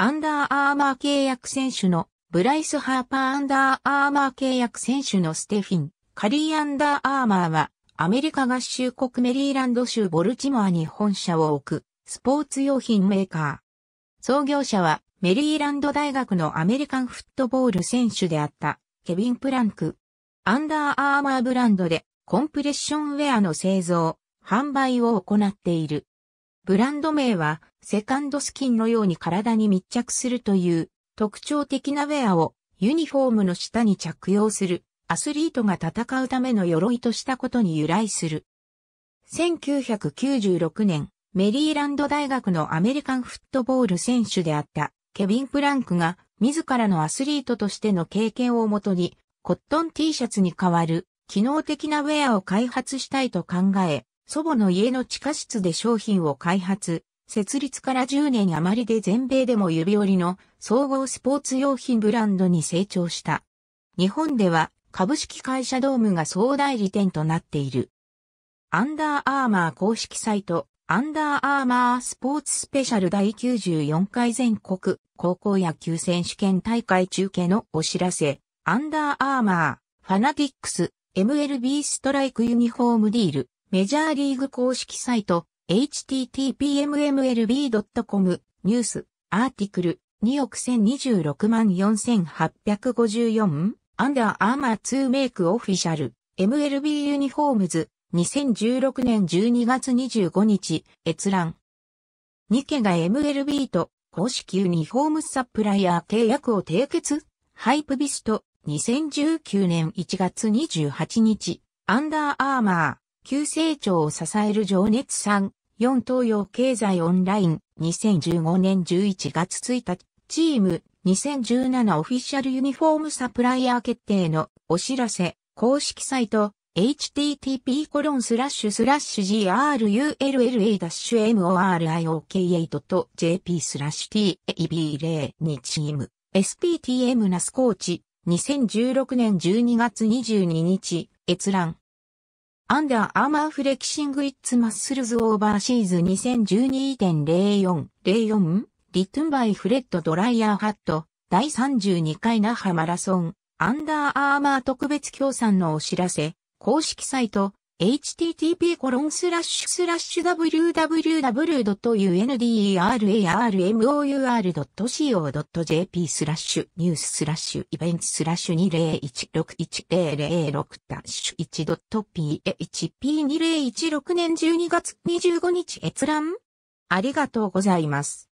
アンダーアーマー契約選手のブライス・ハーパーアンダーアーマー契約選手のステフィン、カリーアンダーアーマーはアメリカ合衆国メリーランド州ボルチモアに本社を置くスポーツ用品メーカー。創業者はメリーランド大学のアメリカンフットボール選手であったケビン・プランク。アンダーアーマーブランドでコンプレッションウェアの製造、販売を行っている。ブランド名はセカンドスキンのように体に密着するという特徴的なウェアをユニフォームの下に着用するアスリートが戦うための鎧としたことに由来する。1996年、メリーランド大学のアメリカンフットボール選手であったケビン・プランクが自らのアスリートとしての経験をもとにコットン T シャツに代わる機能的なウェアを開発したいと考え、祖母の家の地下室で商品を開発、設立から10年余りで全米でも指折りの総合スポーツ用品ブランドに成長した。日本では株式会社ドームが総代理店となっている。アンダーアーマー公式サイト、アンダーアーマースポーツスペシャル第94回全国高校野球選手権大会中継のお知らせ、アンダーアーマー、ファナティックス、MLB ストライクユニフォームディール。メジャーリーグ公式サイト、httpmlb.com、ニュース、アーティクル、2億1026万4854、アンダーアーマー2メイクオフィシャル、MLB ユニフォームズ、2016年12月25日、閲覧。ニケが MLB と公式ユニフォームサプライヤー契約を締結ハイプビスト、2019年1月28日、アンダーアーマー。急成長を支える情熱産、4東洋経済オンライン、2015年11月1日、チーム、2017オフィシャルユニフォームサプライヤー決定のお知らせ、公式サイト、http コロンスラッシュスラッシュ grulla-moriok8.jp スラッシュ TAB02 チーム SPTM ナスコーチ2016年12月22日閲覧アンダーアーマーフレキシングイッツマッスルズオーバーシーズ2012.0404 04リトゥンバイフレッドドライヤーハット第32回那覇マラソンアンダーアーマー特別協賛のお知らせ公式サイト http コロンスラッシュスラッシュ www.underarmour.co.jp スラッシュニューススラッシュイベントスラッシュ20161006ッシュ 1.php2016 年12月25日閲覧ありがとうございます。